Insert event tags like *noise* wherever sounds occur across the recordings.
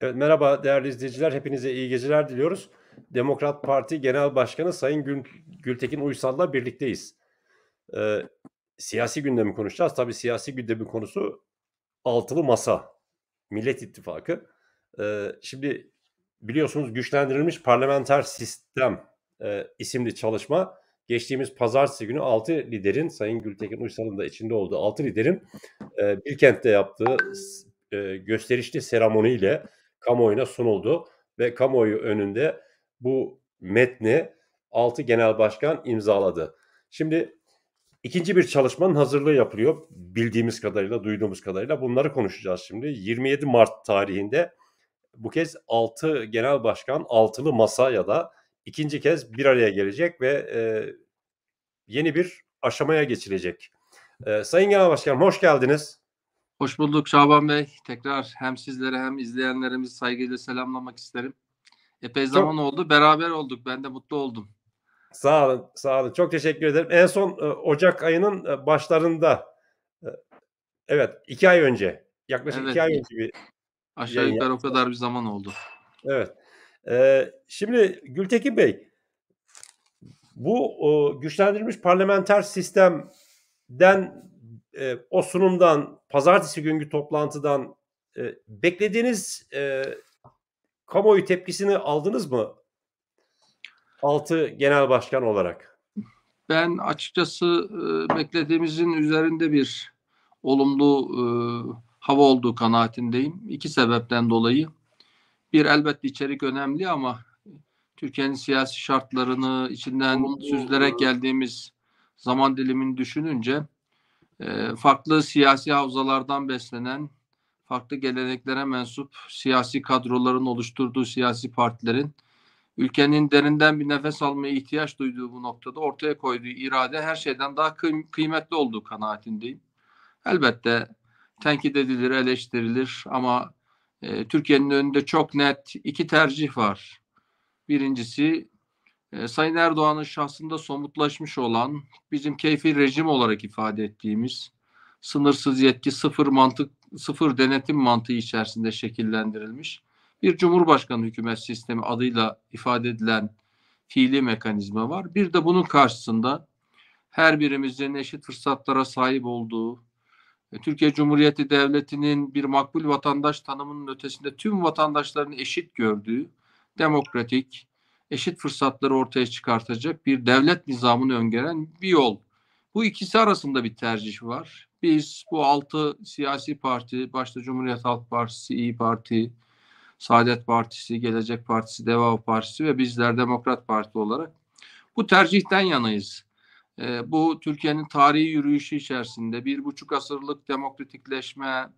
Evet, merhaba değerli izleyiciler. Hepinize iyi geceler diliyoruz. Demokrat Parti Genel Başkanı Sayın Gültekin Uysal'la birlikteyiz. Ee, siyasi gündemi konuşacağız. Tabii siyasi gündemi konusu altılı masa. Millet İttifakı. Ee, şimdi biliyorsunuz güçlendirilmiş parlamenter sistem e, isimli çalışma geçtiğimiz pazartesi günü 6 liderin Sayın Gültekin Uysal'ın da içinde olduğu 6 liderin e, Bilkent'te yaptığı e, gösterişli seremoniyle kamuoyuna sunuldu ve kamuoyu önünde bu metni 6 genel başkan imzaladı. Şimdi ikinci bir çalışmanın hazırlığı yapılıyor bildiğimiz kadarıyla, duyduğumuz kadarıyla. Bunları konuşacağız şimdi. 27 Mart tarihinde bu kez 6 genel başkan altılı masa ya da ikinci kez bir araya gelecek ve e, yeni bir aşamaya geçilecek. E, Sayın Genel Başkan, hoş geldiniz. Hoş bulduk Şaban Bey. Tekrar hem sizlere hem izleyenlerimizi saygıyla selamlamak isterim. Epey zaman Çok... oldu. Beraber olduk. Ben de mutlu oldum. Sağ olun. Sağ olun. Çok teşekkür ederim. En son e, Ocak ayının e, başlarında e, evet iki ay önce yaklaşık evet. iki ay önce bir aşağı yukarı o kadar bir zaman oldu. Evet. Ee, şimdi Gültekin Bey bu o, güçlendirilmiş parlamenter sistemden e, o sunumdan, pazartesi günkü toplantıdan e, beklediğiniz e, kamuoyu tepkisini aldınız mı? Altı genel başkan olarak. Ben açıkçası e, beklediğimizin üzerinde bir olumlu e, hava olduğu kanaatindeyim. İki sebepten dolayı. Bir elbette içerik önemli ama Türkiye'nin siyasi şartlarını içinden süzülerek geldiğimiz zaman dilimini düşününce farklı siyasi havzalardan beslenen, farklı geleneklere mensup siyasi kadroların oluşturduğu siyasi partilerin ülkenin derinden bir nefes almaya ihtiyaç duyduğu bu noktada ortaya koyduğu irade her şeyden daha kıym- kıymetli olduğu kanaatindeyim. Elbette tenkit edilir, eleştirilir ama e, Türkiye'nin önünde çok net iki tercih var. Birincisi e, Sayın Erdoğan'ın şahsında somutlaşmış olan bizim keyfi rejim olarak ifade ettiğimiz sınırsız yetki sıfır mantık sıfır denetim mantığı içerisinde şekillendirilmiş bir cumhurbaşkanı hükümet sistemi adıyla ifade edilen fiili mekanizma var. Bir de bunun karşısında her birimizin eşit fırsatlara sahip olduğu, e, Türkiye Cumhuriyeti Devleti'nin bir makbul vatandaş tanımının ötesinde tüm vatandaşların eşit gördüğü demokratik, eşit fırsatları ortaya çıkartacak bir devlet nizamını öngören bir yol. Bu ikisi arasında bir tercih var. Biz bu altı siyasi parti, başta Cumhuriyet Halk Partisi, İyi Parti, Saadet Partisi, Gelecek Partisi, Deva Partisi ve bizler Demokrat Parti olarak bu tercihten yanayız. E, bu Türkiye'nin tarihi yürüyüşü içerisinde bir buçuk asırlık demokratikleşme,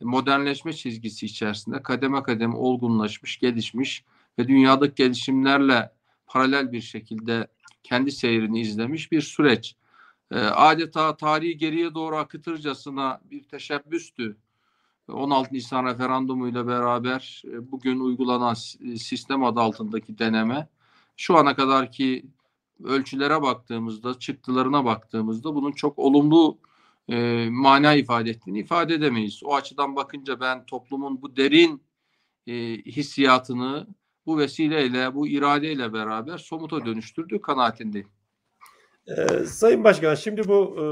modernleşme çizgisi içerisinde kademe kademe olgunlaşmış, gelişmiş ve dünyadaki gelişimlerle paralel bir şekilde kendi seyrini izlemiş bir süreç. Ee, adeta tarihi geriye doğru akıtırcasına bir teşebbüstü. 16 Nisan referandumuyla beraber e, bugün uygulanan sistem adı altındaki deneme şu ana kadarki ölçülere baktığımızda, çıktılarına baktığımızda bunun çok olumlu e, mana ifade ettiğini ifade edemeyiz. O açıdan bakınca ben toplumun bu derin e, hissiyatını bu vesileyle, bu iradeyle beraber somuta dönüştürdüğü kanaatindeyim. Ee, Sayın Başkan şimdi bu e,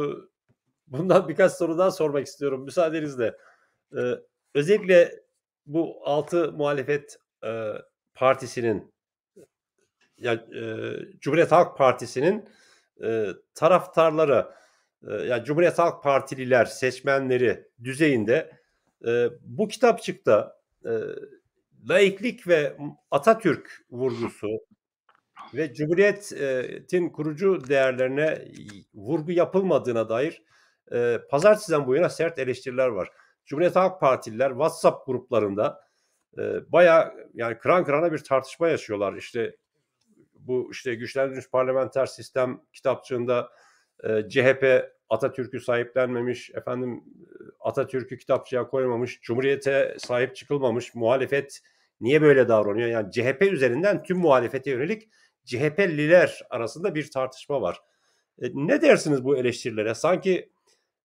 bundan birkaç soru daha sormak istiyorum müsaadenizle. Ee, özellikle bu altı muhalefet e, partisinin ya e, Cumhuriyet Halk Partisi'nin e, taraftarları e, ya Cumhuriyet Halk Partililer seçmenleri düzeyinde e, bu kitapçıkta e, laiklik ve Atatürk vurgusu ve Cumhuriyet'in kurucu değerlerine vurgu yapılmadığına dair e, pazartesiden bu yana sert eleştiriler var. Cumhuriyet Halk Partililer WhatsApp gruplarında e, baya yani kıran kırana bir tartışma yaşıyorlar. İşte bu işte güçlendirilmiş parlamenter sistem kitapçığında e, CHP Atatürk'ü sahiplenmemiş, efendim Atatürk'ü kitapçıya koymamış, Cumhuriyet'e sahip çıkılmamış, muhalefet niye böyle davranıyor? Yani CHP üzerinden tüm muhalefete yönelik CHP'liler arasında bir tartışma var. E, ne dersiniz bu eleştirilere? Sanki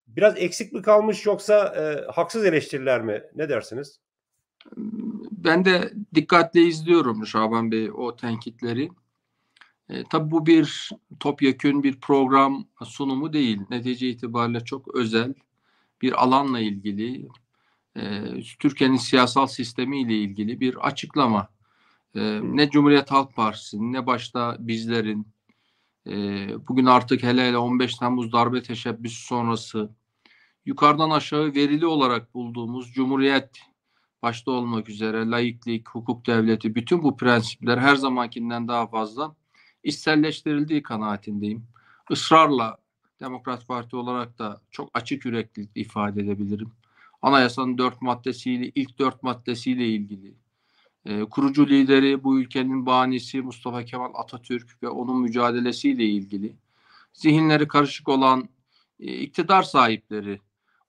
biraz eksik mi kalmış yoksa e, haksız eleştiriler mi? Ne dersiniz? Ben de dikkatle izliyorum Şaban Bey o tenkitleri. E, tabii bu bir topyekün bir program sunumu değil. Netice itibariyle çok özel bir alanla ilgili, e, Türkiye'nin siyasal sistemiyle ilgili bir açıklama. E, ne Cumhuriyet Halk Partisi'nin ne başta bizlerin, e, bugün artık hele hele 15 Temmuz darbe teşebbüsü sonrası yukarıdan aşağı verili olarak bulduğumuz Cumhuriyet başta olmak üzere laiklik, hukuk devleti bütün bu prensipler her zamankinden daha fazla içselleştirildiği kanaatindeyim. Israrla Demokrat Parti olarak da çok açık yüreklilik ifade edebilirim. Anayasanın dört maddesiyle, ilk dört maddesiyle ilgili e, kurucu lideri bu ülkenin banisi Mustafa Kemal Atatürk ve onun mücadelesiyle ilgili zihinleri karışık olan e, iktidar sahipleri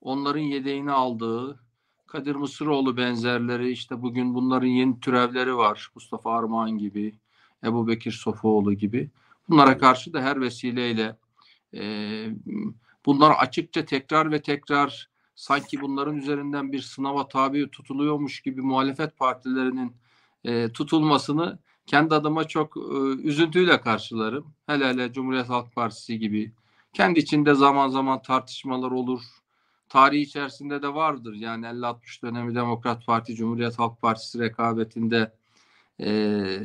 onların yedeğini aldığı Kadir Mısıroğlu benzerleri işte bugün bunların yeni türevleri var Mustafa Armağan gibi Ebu Bekir Sofuoğlu gibi. Bunlara karşı da her vesileyle e, bunlar açıkça tekrar ve tekrar sanki bunların üzerinden bir sınava tabi tutuluyormuş gibi muhalefet partilerinin e, tutulmasını kendi adıma çok e, üzüntüyle karşılarım. Hele hele Cumhuriyet Halk Partisi gibi. Kendi içinde zaman zaman tartışmalar olur. Tarihi içerisinde de vardır. Yani 50-60 dönemi Demokrat Parti, Cumhuriyet Halk Partisi rekabetinde ee,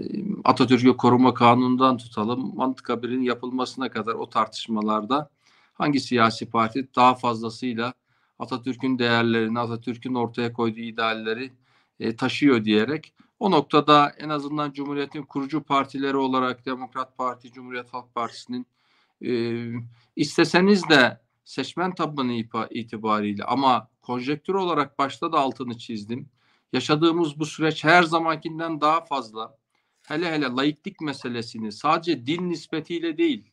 Atatürk'ü koruma kanunundan tutalım mantıka birinin yapılmasına kadar o tartışmalarda hangi siyasi parti daha fazlasıyla Atatürk'ün değerlerini, Atatürk'ün ortaya koyduğu idealleri e, taşıyor diyerek o noktada en azından Cumhuriyet'in kurucu partileri olarak Demokrat Parti, Cumhuriyet Halk Partisi'nin e, isteseniz de seçmen tabanı itibariyle ama konjektür olarak başta da altını çizdim. Yaşadığımız bu süreç her zamankinden daha fazla hele hele laiklik meselesini sadece din nispetiyle değil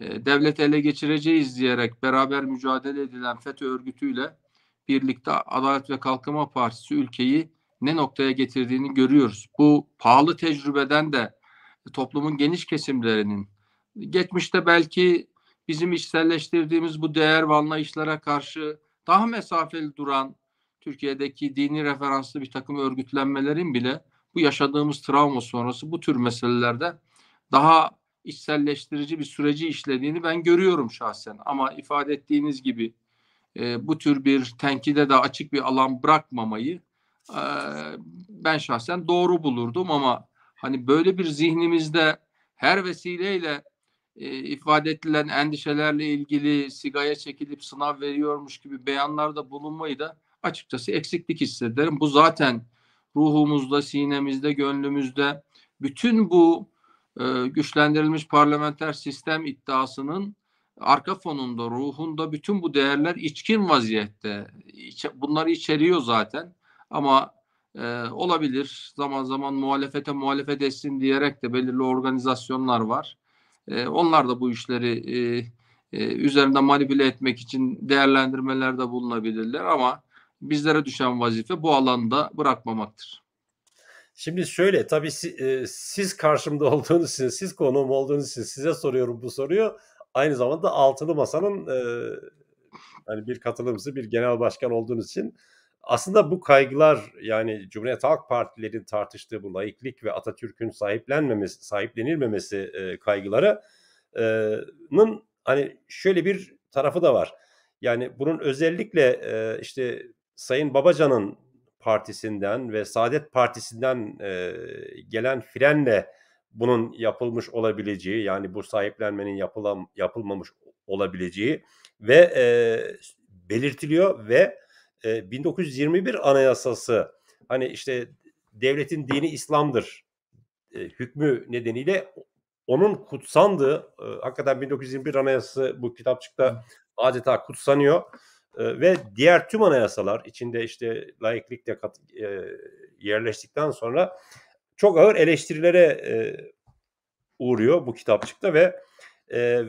e, devleti ele geçireceğiz diyerek beraber mücadele edilen FETÖ örgütüyle birlikte Adalet ve Kalkınma Partisi ülkeyi ne noktaya getirdiğini görüyoruz. Bu pahalı tecrübeden de toplumun geniş kesimlerinin geçmişte belki bizim içselleştirdiğimiz bu değer ve anlayışlara karşı daha mesafeli duran Türkiye'deki dini referanslı bir takım örgütlenmelerin bile bu yaşadığımız travma sonrası bu tür meselelerde daha içselleştirici bir süreci işlediğini ben görüyorum şahsen. Ama ifade ettiğiniz gibi e, bu tür bir tenkide de açık bir alan bırakmamayı e, ben şahsen doğru bulurdum ama hani böyle bir zihnimizde her vesileyle e, ifade edilen endişelerle ilgili sigaya çekilip sınav veriyormuş gibi beyanlarda bulunmayı da açıkçası eksiklik hissederim. Bu zaten ruhumuzda, sinemizde, gönlümüzde bütün bu e, güçlendirilmiş parlamenter sistem iddiasının arka fonunda, ruhunda bütün bu değerler içkin vaziyette. Bunları içeriyor zaten ama e, olabilir zaman zaman muhalefete muhalefet etsin diyerek de belirli organizasyonlar var. E, onlar da bu işleri e, e, üzerinde manipüle etmek için değerlendirmelerde bulunabilirler ama bizlere düşen vazife bu alanda bırakmamaktır. Şimdi şöyle tabii siz, e, siz karşımda *laughs* olduğunuz için, siz konuğum olduğunuz için size soruyorum bu soruyu. Aynı zamanda Altılı Masa'nın e, yani bir katılımcısı, bir genel başkan olduğunuz için aslında bu kaygılar yani Cumhuriyet Halk Partilerin tartıştığı bu laiklik ve Atatürk'ün sahiplenmemesi, sahiplenilmemesi e, kaygılarının e, hani şöyle bir tarafı da var. Yani bunun özellikle e, işte Sayın Babacan'ın partisinden ve Saadet Partisi'nden e, gelen frenle bunun yapılmış olabileceği yani bu sahiplenmenin yapılam, yapılmamış olabileceği ve e, belirtiliyor ve e, 1921 anayasası hani işte devletin dini İslam'dır e, hükmü nedeniyle onun kutsandığı e, hakikaten 1921 anayasası bu kitapçıkta adeta kutsanıyor ee, ve diğer tüm anayasalar içinde işte laiklik de kat, e, yerleştikten sonra çok ağır eleştirilere e, uğruyor bu kitapçıkta ve e,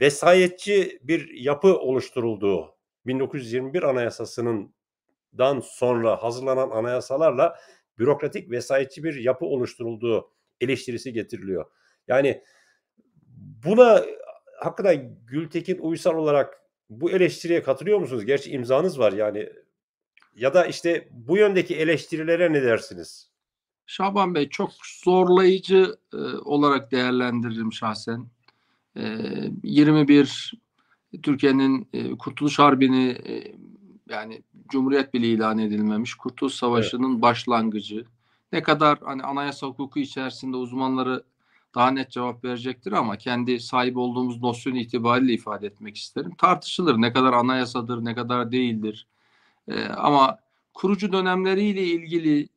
vesayetçi bir yapı oluşturulduğu 1921 anayasasından sonra hazırlanan anayasalarla bürokratik vesayetçi bir yapı oluşturulduğu eleştirisi getiriliyor. Yani buna hakikaten Gültekin Uysal olarak bu eleştiriye katılıyor musunuz? Gerçi imzanız var yani. Ya da işte bu yöndeki eleştirilere ne dersiniz? Şaban Bey çok zorlayıcı e, olarak değerlendiririm şahsen. E, 21 Türkiye'nin e, Kurtuluş Harbi'ni e, yani Cumhuriyet bile ilan edilmemiş Kurtuluş Savaşı'nın evet. başlangıcı. Ne kadar hani anayasa hukuku içerisinde uzmanları daha net cevap verecektir ama kendi sahip olduğumuz dosyon itibariyle ifade etmek isterim. Tartışılır ne kadar anayasadır ne kadar değildir. Ee, ama kurucu dönemleriyle ilgili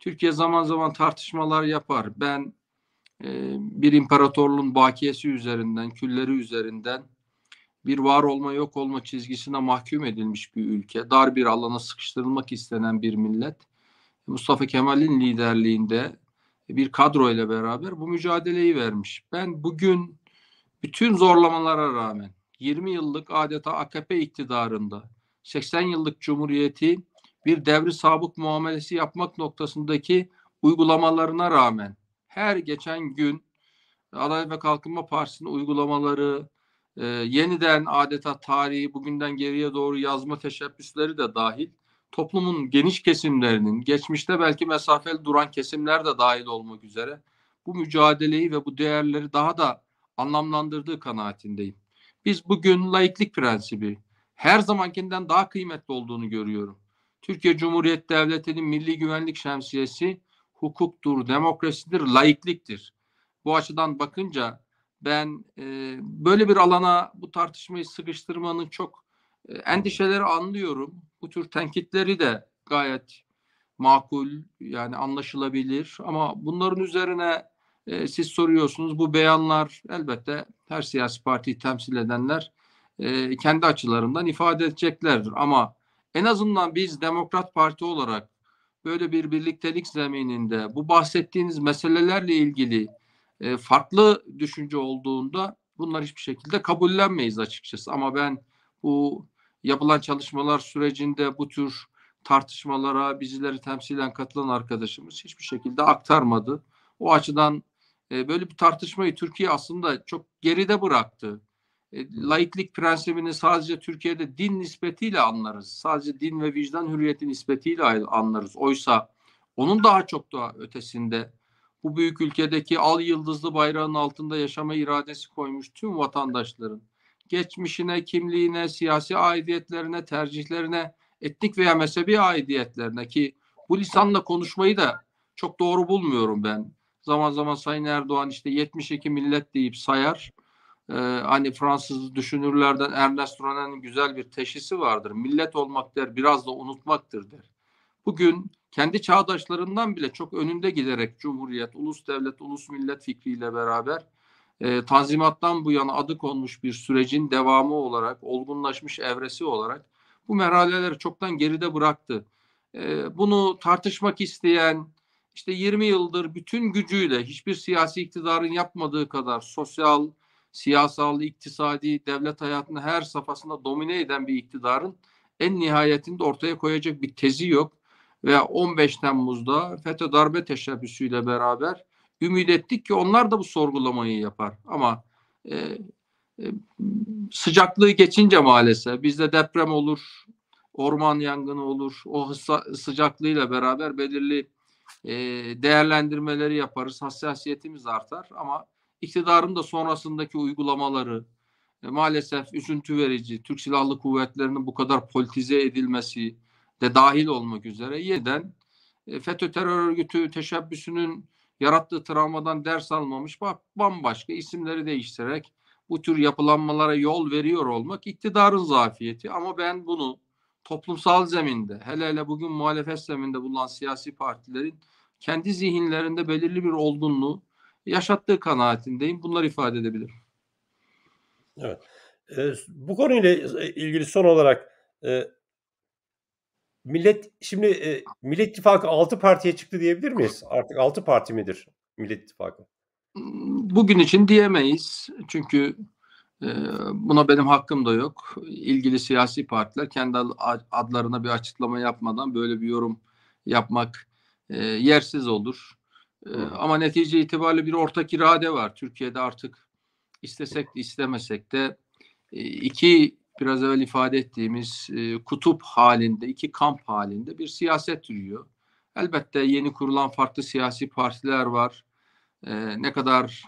Türkiye zaman zaman tartışmalar yapar. Ben e, bir imparatorluğun bakiyesi üzerinden, külleri üzerinden bir var olma yok olma çizgisine mahkum edilmiş bir ülke. Dar bir alana sıkıştırılmak istenen bir millet. Mustafa Kemal'in liderliğinde bir kadro ile beraber bu mücadeleyi vermiş. Ben bugün bütün zorlamalara rağmen 20 yıllık adeta AKP iktidarında 80 yıllık cumhuriyeti bir devri sabık muamelesi yapmak noktasındaki uygulamalarına rağmen her geçen gün Adalet ve Kalkınma Partisi'nin uygulamaları, e, yeniden adeta tarihi bugünden geriye doğru yazma teşebbüsleri de dahil toplumun geniş kesimlerinin geçmişte belki mesafeli duran kesimler de dahil olmak üzere bu mücadeleyi ve bu değerleri daha da anlamlandırdığı kanaatindeyim. Biz bugün laiklik prensibi her zamankinden daha kıymetli olduğunu görüyorum. Türkiye Cumhuriyet Devleti'nin milli güvenlik şemsiyesi hukuktur, demokrasidir, laikliktir. Bu açıdan bakınca ben e, böyle bir alana bu tartışmayı sıkıştırmanın çok e, endişeleri anlıyorum bu tür tenkitleri de gayet makul yani anlaşılabilir ama bunların üzerine e, siz soruyorsunuz bu beyanlar elbette her siyasi partiyi temsil edenler e, kendi açılarından ifade edeceklerdir ama en azından biz Demokrat Parti olarak böyle bir birliktelik zemininde bu bahsettiğiniz meselelerle ilgili e, farklı düşünce olduğunda bunlar hiçbir şekilde kabullenmeyiz açıkçası ama ben bu yapılan çalışmalar sürecinde bu tür tartışmalara bizleri temsilen katılan arkadaşımız hiçbir şekilde aktarmadı. O açıdan e, böyle bir tartışmayı Türkiye aslında çok geride bıraktı. E, laiklik prensibini sadece Türkiye'de din nispetiyle anlarız. Sadece din ve vicdan hürriyeti nispetiyle anlarız. Oysa onun daha çok daha ötesinde bu büyük ülkedeki al yıldızlı bayrağın altında yaşama iradesi koymuş tüm vatandaşların geçmişine, kimliğine, siyasi aidiyetlerine, tercihlerine, etnik veya mezhebi aidiyetlerine ki bu lisanla konuşmayı da çok doğru bulmuyorum ben. Zaman zaman Sayın Erdoğan işte 72 millet deyip sayar. Ee, hani Fransız düşünürlerden Ernest Renan'ın güzel bir teşhisi vardır. Millet olmak der biraz da unutmaktır der. Bugün kendi çağdaşlarından bile çok önünde giderek Cumhuriyet, ulus devlet, ulus millet fikriyle beraber e, tanzimattan bu yana adı konmuş bir sürecin devamı olarak, olgunlaşmış evresi olarak bu merhaleleri çoktan geride bıraktı. E, bunu tartışmak isteyen, işte 20 yıldır bütün gücüyle hiçbir siyasi iktidarın yapmadığı kadar sosyal, siyasal, iktisadi, devlet hayatını her safhasında domine eden bir iktidarın en nihayetinde ortaya koyacak bir tezi yok. ve 15 Temmuz'da FETÖ darbe teşebbüsüyle beraber ümit ettik ki onlar da bu sorgulamayı yapar. Ama e, e, sıcaklığı geçince maalesef bizde deprem olur, orman yangını olur. O sıcaklığıyla beraber belirli e, değerlendirmeleri yaparız. Hassasiyetimiz artar ama iktidarın da sonrasındaki uygulamaları e, maalesef üzüntü verici. Türk Silahlı Kuvvetleri'nin bu kadar politize edilmesi de dahil olmak üzere yeniden e, FETÖ terör örgütü teşebbüsünün yarattığı travmadan ders almamış bambaşka isimleri değiştirerek bu tür yapılanmalara yol veriyor olmak iktidarın zafiyeti ama ben bunu toplumsal zeminde hele hele bugün muhalefet zeminde bulunan siyasi partilerin kendi zihinlerinde belirli bir olgunluğu yaşattığı kanaatindeyim. Bunları ifade edebilirim. Evet. E, bu konuyla ilgili son olarak e, Millet şimdi e, Millet İttifakı 6 partiye çıktı diyebilir miyiz? Artık 6 parti midir Millet İttifakı? Hmm, bugün için diyemeyiz. Çünkü e, buna benim hakkım da yok. İlgili siyasi partiler kendi adlarına bir açıklama yapmadan böyle bir yorum yapmak e, yersiz olur. E, ama netice itibariyle bir ortak irade var. Türkiye'de artık istesek de istemesek de e, iki biraz evvel ifade ettiğimiz e, kutup halinde, iki kamp halinde bir siyaset yürüyor. Elbette yeni kurulan farklı siyasi partiler var. E, ne kadar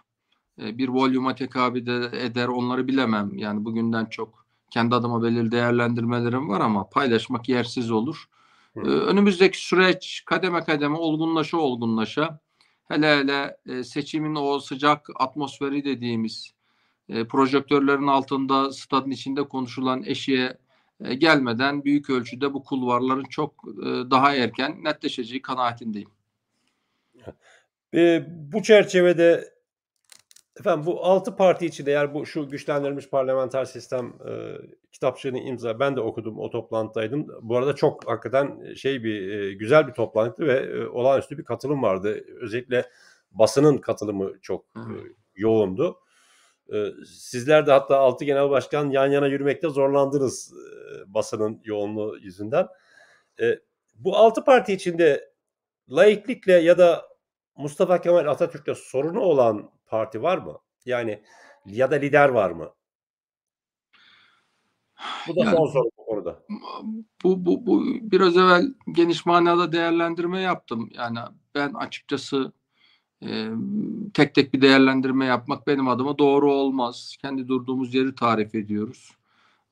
e, bir volüma tekabül e, eder onları bilemem. Yani bugünden çok kendi adıma belirli değerlendirmelerim var ama paylaşmak yersiz olur. Ee, önümüzdeki süreç kademe kademe olgunlaşa olgunlaşa hele hele e, seçimin o sıcak atmosferi dediğimiz e, projektörlerin altında stadın içinde konuşulan eşiğe e, gelmeden büyük ölçüde bu kulvarların çok e, daha erken netleşeceği kanaatindeyim. E, bu çerçevede efendim bu altı parti içinde eğer bu şu güçlendirilmiş parlamenter sistem e, kitapçığını imza ben de okudum o toplantıdaydım. Bu arada çok hakikaten şey bir e, güzel bir toplantı ve e, olağanüstü bir katılım vardı. Özellikle basının katılımı çok e, yoğundu. Ee, sizler de hatta altı genel başkan yan yana yürümekte zorlandınız e, basının yoğunluğu yüzünden. E, bu altı parti içinde laiklikle ya da Mustafa Kemal Atatürk'le sorunu olan parti var mı? Yani ya da lider var mı? Bu da yani, son soru bu konuda. Bu, bu, bu biraz evvel geniş manada değerlendirme yaptım. Yani ben açıkçası e, tek tek bir değerlendirme yapmak benim adıma doğru olmaz. Kendi durduğumuz yeri tarif ediyoruz.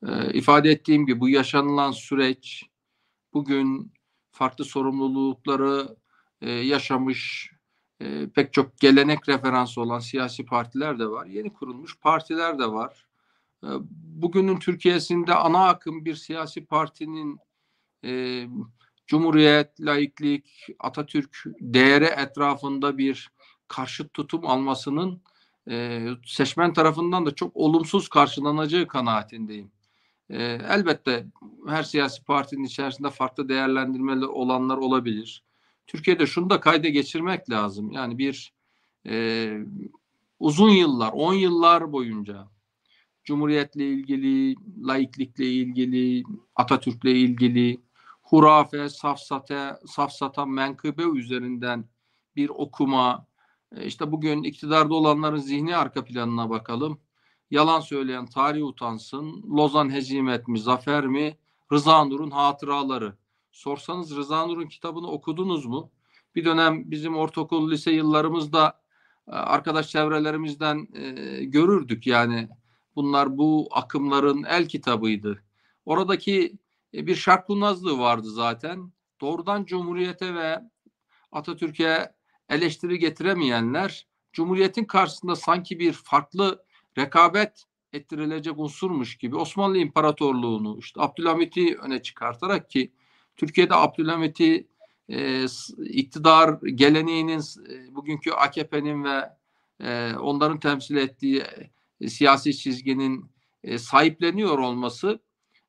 E, ifade ettiğim gibi bu yaşanılan süreç bugün farklı sorumlulukları e, yaşamış e, pek çok gelenek referansı olan siyasi partiler de var. Yeni kurulmuş partiler de var. E, bugünün Türkiye'sinde ana akım bir siyasi partinin e, Cumhuriyet, laiklik, Atatürk değeri etrafında bir karşıt tutum almasının e, seçmen tarafından da çok olumsuz karşılanacağı kanaatindeyim. E, elbette her siyasi partinin içerisinde farklı değerlendirmeler olanlar olabilir. Türkiye'de şunu da kayda geçirmek lazım. Yani bir e, uzun yıllar, on yıllar boyunca Cumhuriyetle ilgili, laiklikle ilgili, Atatürk'le ilgili hurafe, safsate, safsata, menkıbe üzerinden bir okuma, e, işte bugün iktidarda olanların zihni arka planına bakalım. Yalan söyleyen tarih utansın. Lozan hezimet mi, zafer mi? Rıza Nur'un hatıraları. Sorsanız Rıza Nur'un kitabını okudunuz mu? Bir dönem bizim ortaokul, lise yıllarımızda e, arkadaş çevrelerimizden e, görürdük yani. Bunlar bu akımların el kitabıydı. Oradaki bir şarkı nazlığı vardı zaten. Doğrudan Cumhuriyete ve Atatürk'e eleştiri getiremeyenler Cumhuriyet'in karşısında sanki bir farklı rekabet ettirilecek unsurmuş gibi Osmanlı İmparatorluğu'nu işte Abdülhamit'i öne çıkartarak ki Türkiye'de Abdülhamit'i e, iktidar geleneğinin e, bugünkü AKP'nin ve e, onların temsil ettiği e, siyasi çizginin e, sahipleniyor olması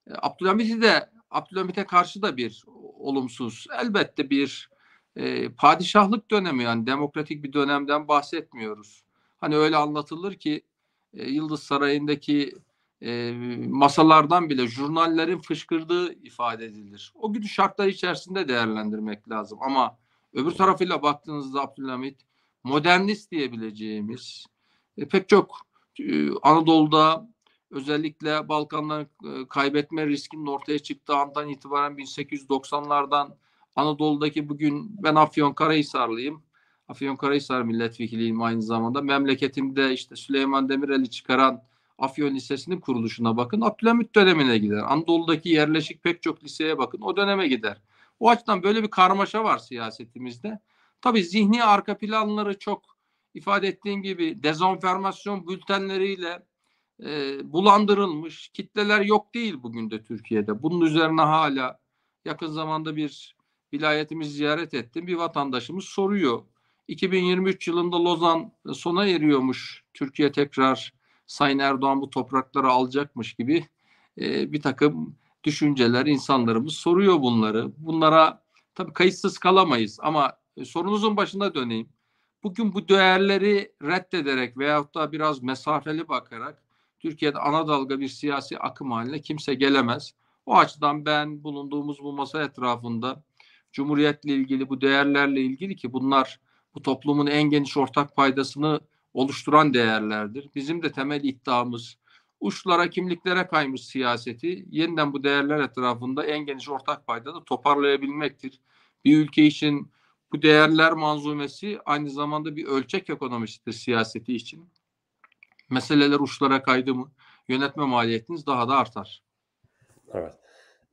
e, Abdülhamit'i de Abdülhamit'e karşı da bir olumsuz elbette bir e, padişahlık dönemi yani demokratik bir dönemden bahsetmiyoruz. Hani öyle anlatılır ki e, Yıldız Sarayı'ndaki e, masalardan bile jurnallerin fışkırdığı ifade edilir. O günü şartlar içerisinde değerlendirmek lazım ama öbür tarafıyla baktığınızda Abdülhamit modernist diyebileceğimiz e, pek çok e, Anadolu'da özellikle Balkanların e, kaybetme riskinin ortaya çıktığı andan itibaren 1890'lardan Anadolu'daki bugün ben Afyon Karahisarlıyım. Afyon Karahisar milletvekiliyim aynı zamanda. Memleketimde işte Süleyman Demirel'i çıkaran Afyon Lisesi'nin kuruluşuna bakın. Abdülhamit dönemine gider. Anadolu'daki yerleşik pek çok liseye bakın. O döneme gider. O açıdan böyle bir karmaşa var siyasetimizde. Tabii zihni arka planları çok ifade ettiğim gibi dezonformasyon bültenleriyle e, bulandırılmış kitleler yok değil bugün de Türkiye'de. Bunun üzerine hala yakın zamanda bir vilayetimizi ziyaret ettim. Bir vatandaşımız soruyor. 2023 yılında Lozan sona eriyormuş. Türkiye tekrar Sayın Erdoğan bu toprakları alacakmış gibi e, bir takım düşünceler insanlarımız soruyor bunları. Bunlara tabii kayıtsız kalamayız ama e, sorunuzun başına döneyim. Bugün bu değerleri reddederek veyahut da biraz mesafeli bakarak Türkiye'de ana dalga bir siyasi akım haline kimse gelemez. O açıdan ben bulunduğumuz bu masa etrafında Cumhuriyetle ilgili bu değerlerle ilgili ki bunlar bu toplumun en geniş ortak paydasını oluşturan değerlerdir. Bizim de temel iddiamız uçlara kimliklere kaymış siyaseti yeniden bu değerler etrafında en geniş ortak paydada toparlayabilmektir. Bir ülke için bu değerler manzumesi aynı zamanda bir ölçek ekonomisidir siyaseti için. Meseleler uçlara kaydı mı yönetme maliyetiniz daha da artar. Evet.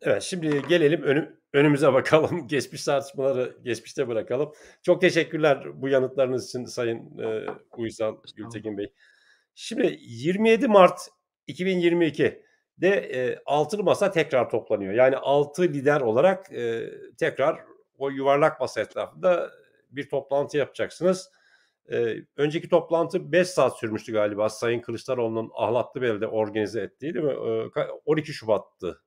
Evet şimdi gelelim önüm, önümüze bakalım. *laughs* Geçmiş tartışmaları geçmişte bırakalım. Çok teşekkürler bu yanıtlarınız için Sayın e, Uysal Gültekin Bey. Şimdi 27 Mart 2022'de de e, altılı masa tekrar toplanıyor. Yani altı lider olarak e, tekrar o yuvarlak masa etrafında bir toplantı yapacaksınız. E, önceki toplantı 5 saat sürmüştü galiba. Sayın Kılıçdaroğlu'nun ahlatlı Ahlatlıbel'de organize ettiği değil mi? E, 12 Şubat'tı.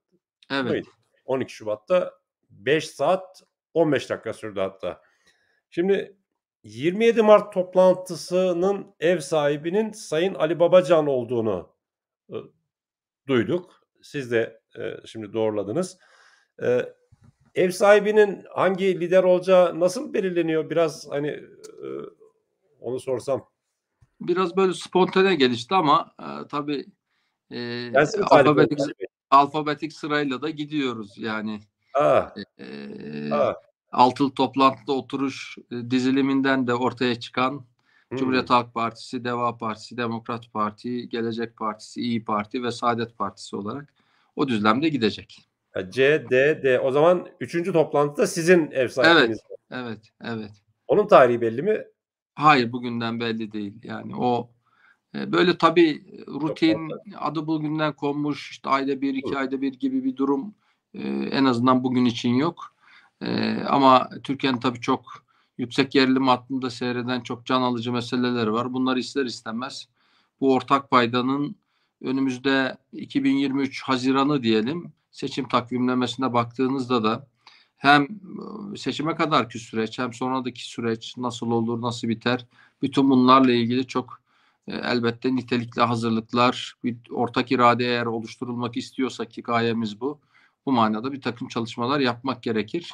Evet. Değil 12 Şubat'ta 5 saat 15 dakika sürdü hatta. Şimdi 27 Mart toplantısının ev sahibinin Sayın Ali Babacan olduğunu e, duyduk. Siz de e, şimdi doğruladınız. E, ev sahibinin hangi lider olacağı nasıl belirleniyor? Biraz hani e, onu sorsam. Biraz böyle spontane gelişti ama e, tabii e, alfabetik, alfabetik sırayla da gidiyoruz yani. Aa. Ah, ee, ah. Altılı toplantıda oturuş diziliminden de ortaya çıkan hmm. Cumhuriyet Halk Partisi, Deva Partisi, Demokrat Parti, Gelecek Partisi, İyi Parti ve Saadet Partisi olarak o düzlemde gidecek. C, D, D. O zaman üçüncü toplantıda sizin ev sahibiniz. Evet, evet, evet. Onun tarihi belli mi? Hayır, bugünden belli değil. Yani o e, Böyle tabii e, rutin adı bugünden konmuş işte ayda bir iki ayda bir gibi bir durum ee, en azından bugün için yok. Ee, ama Türkiye'nin tabii çok yüksek gerilim hattında seyreden çok can alıcı meseleler var. Bunlar ister istemez bu ortak paydanın önümüzde 2023 Haziran'ı diyelim seçim takvimlemesine baktığınızda da hem e, seçime kadarki süreç hem sonradaki süreç nasıl olur nasıl biter bütün bunlarla ilgili çok e, elbette nitelikli hazırlıklar bir ortak irade eğer oluşturulmak istiyorsak ki gayemiz bu bu manada bir takım çalışmalar yapmak gerekir.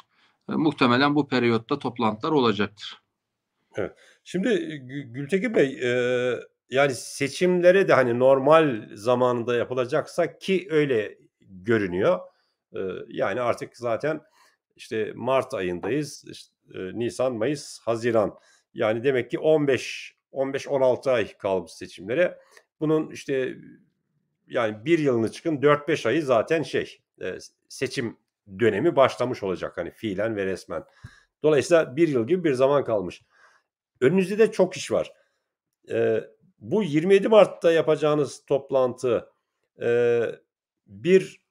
E, muhtemelen bu periyotta toplantılar olacaktır. Evet. Şimdi Gültekin Bey e, yani seçimlere de hani normal zamanında yapılacaksa ki öyle görünüyor. E, yani artık zaten işte Mart ayındayız. İşte, e, Nisan, Mayıs, Haziran. Yani demek ki 15 15-16 ay kalmış seçimlere. Bunun işte yani bir yılını çıkın 4-5 ayı zaten şey e, seçim dönemi başlamış olacak hani fiilen ve resmen. Dolayısıyla bir yıl gibi bir zaman kalmış. Önünüzde de çok iş var. E, bu 27 Mart'ta yapacağınız toplantı e, bir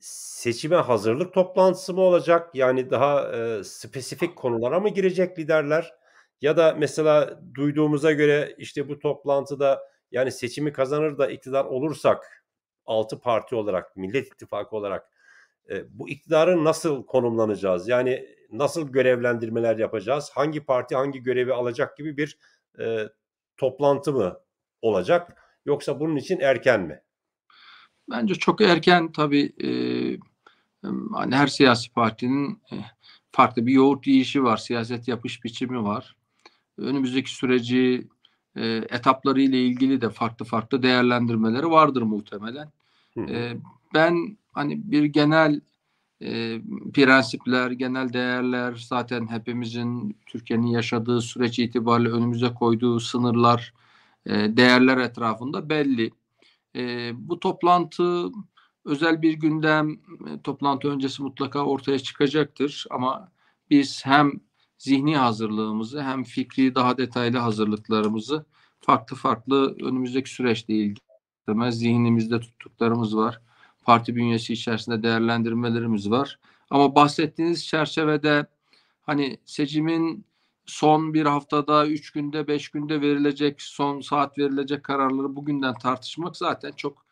seçime hazırlık toplantısı mı olacak? Yani daha e, spesifik konulara mı girecek liderler? Ya da mesela duyduğumuza göre işte bu toplantıda yani seçimi kazanır da iktidar olursak altı parti olarak, Millet İttifakı olarak e, bu iktidarı nasıl konumlanacağız? Yani nasıl görevlendirmeler yapacağız? Hangi parti hangi görevi alacak gibi bir e, toplantı mı olacak? Yoksa bunun için erken mi? Bence çok erken tabii. E, hani her siyasi partinin e, farklı bir yoğurt yiyişi var, siyaset yapış biçimi var. Önümüzdeki süreci e, etapları ile ilgili de farklı farklı değerlendirmeleri vardır muhtemelen. E, ben hani bir genel e, prensipler, genel değerler zaten hepimizin Türkiye'nin yaşadığı süreç itibariyle önümüze koyduğu sınırlar, e, değerler etrafında belli. E, bu toplantı özel bir gündem, e, toplantı öncesi mutlaka ortaya çıkacaktır ama biz hem zihni hazırlığımızı hem fikri daha detaylı hazırlıklarımızı farklı farklı önümüzdeki süreçle ilgili zihnimizde tuttuklarımız var. Parti bünyesi içerisinde değerlendirmelerimiz var. Ama bahsettiğiniz çerçevede hani seçimin son bir haftada, üç günde, beş günde verilecek, son saat verilecek kararları bugünden tartışmak zaten çok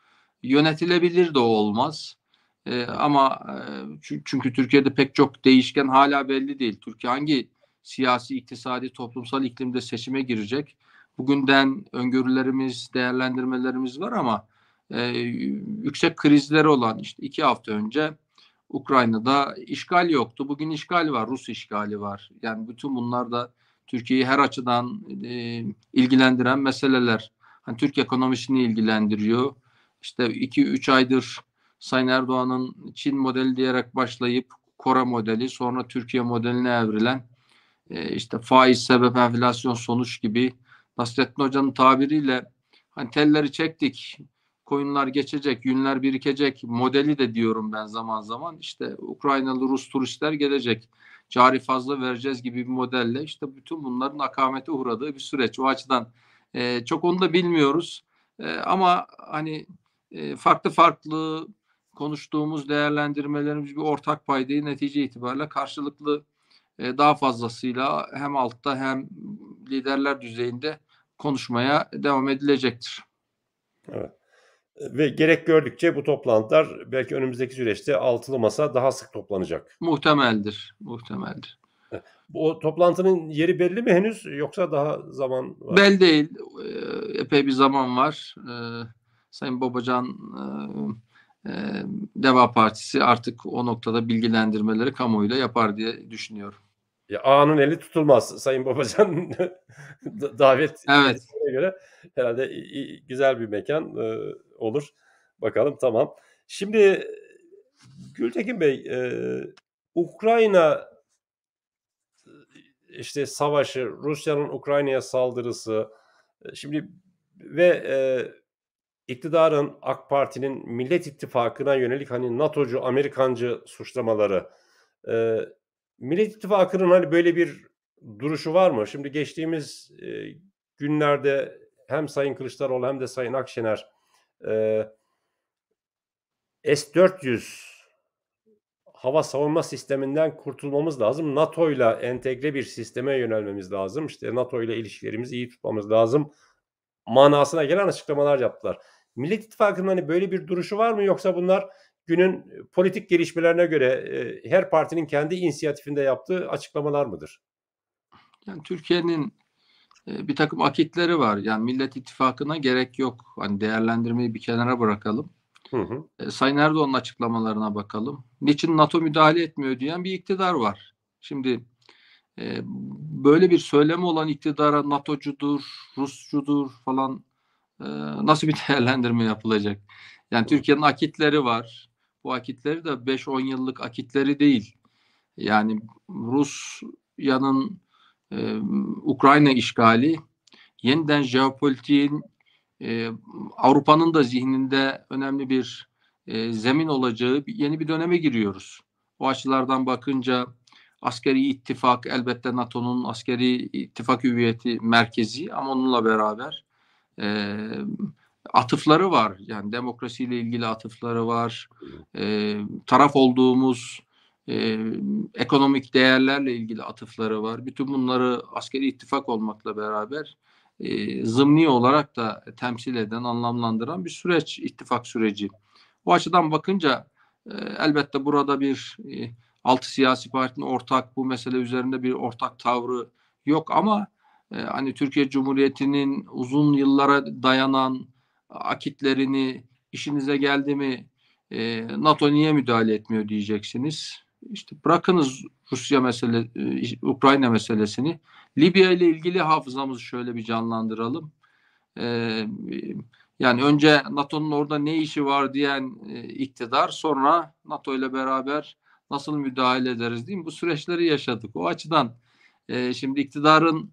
yönetilebilir de olmaz. E, ama e, çünkü Türkiye'de pek çok değişken hala belli değil. Türkiye hangi siyasi, iktisadi, toplumsal iklimde seçime girecek? Bugünden öngörülerimiz, değerlendirmelerimiz var ama e, yüksek krizleri olan işte iki hafta önce Ukrayna'da işgal yoktu. Bugün işgal var, Rus işgali var. Yani bütün bunlar da Türkiye'yi her açıdan e, ilgilendiren meseleler. Hani Türk ekonomisini ilgilendiriyor. İşte 2-3 aydır Sayın Erdoğan'ın Çin modeli diyerek başlayıp Kore modeli sonra Türkiye modeline evrilen e, işte faiz sebep enflasyon sonuç gibi Nasrettin Hoca'nın tabiriyle hani telleri çektik koyunlar geçecek yünler birikecek modeli de diyorum ben zaman zaman işte Ukraynalı Rus turistler gelecek cari fazla vereceğiz gibi bir modelle işte bütün bunların akamete uğradığı bir süreç o açıdan e, çok onu da bilmiyoruz e, ama hani e, farklı farklı konuştuğumuz değerlendirmelerimiz bir ortak paydayı netice itibariyle karşılıklı e, daha fazlasıyla hem altta hem liderler düzeyinde konuşmaya devam edilecektir. Evet. E, ve gerek gördükçe bu toplantılar belki önümüzdeki süreçte altılı masa daha sık toplanacak. Muhtemeldir, muhtemeldir. E, bu toplantının yeri belli mi henüz yoksa daha zaman var? Belli değil. E, epey bir zaman var. Sayın Babacan e, Deva Partisi artık o noktada bilgilendirmeleri kamuoyuyla yapar diye düşünüyorum. Ya A'nın eli tutulmaz Sayın Babacan *laughs* davet evet. göre herhalde güzel bir mekan e, olur. Bakalım tamam. Şimdi Gültekin Bey e, Ukrayna e, işte savaşı, Rusya'nın Ukrayna'ya saldırısı şimdi ve e, iktidarın AK Parti'nin Millet İttifakı'na yönelik hani NATO'cu, Amerikancı suçlamaları. E, Millet İttifakı'nın hani böyle bir duruşu var mı? Şimdi geçtiğimiz e, günlerde hem Sayın Kılıçdaroğlu hem de Sayın Akşener e, S-400 hava savunma sisteminden kurtulmamız lazım. NATO ile entegre bir sisteme yönelmemiz lazım. İşte NATO ile ilişkilerimizi iyi tutmamız lazım manasına gelen açıklamalar yaptılar. Millet İttifakı'nın hani böyle bir duruşu var mı yoksa bunlar günün e, politik gelişmelerine göre e, her partinin kendi inisiyatifinde yaptığı açıklamalar mıdır? Yani Türkiye'nin e, bir takım akitleri var. Yani Millet İttifakı'na gerek yok. Hani değerlendirmeyi bir kenara bırakalım. Hı hı. E, Sayın Erdoğan'ın açıklamalarına bakalım. Niçin NATO müdahale etmiyor diyen bir iktidar var. Şimdi e, böyle bir söylemi olan iktidara NATO'cudur, Rusçudur falan ee, nasıl bir *laughs* değerlendirme yapılacak? Yani Türkiye'nin akitleri var. Bu akitleri de 5-10 yıllık akitleri değil. Yani Rusya'nın e, Ukrayna işgali yeniden jeopolitiğin e, Avrupa'nın da zihninde önemli bir e, zemin olacağı bir, yeni bir döneme giriyoruz. O açılardan bakınca askeri ittifak elbette NATO'nun askeri ittifak üyeti merkezi ama onunla beraber e, atıfları var. Yani demokrasiyle ilgili atıfları var. E, taraf olduğumuz e, ekonomik değerlerle ilgili atıfları var. Bütün bunları askeri ittifak olmakla beraber e, zımni olarak da temsil eden, anlamlandıran bir süreç, ittifak süreci. O açıdan bakınca e, elbette burada bir e, altı siyasi partinin ortak bu mesele üzerinde bir ortak tavrı yok ama ee, hani Türkiye Cumhuriyeti'nin uzun yıllara dayanan akitlerini işinize geldi mi e, NATO niye müdahale etmiyor diyeceksiniz. İşte bırakınız Rusya mesele, e, Ukrayna meselesini. Libya ile ilgili hafızamızı şöyle bir canlandıralım. E, yani önce NATO'nun orada ne işi var diyen e, iktidar sonra NATO ile beraber nasıl müdahale ederiz diye. Bu süreçleri yaşadık. O açıdan e, şimdi iktidarın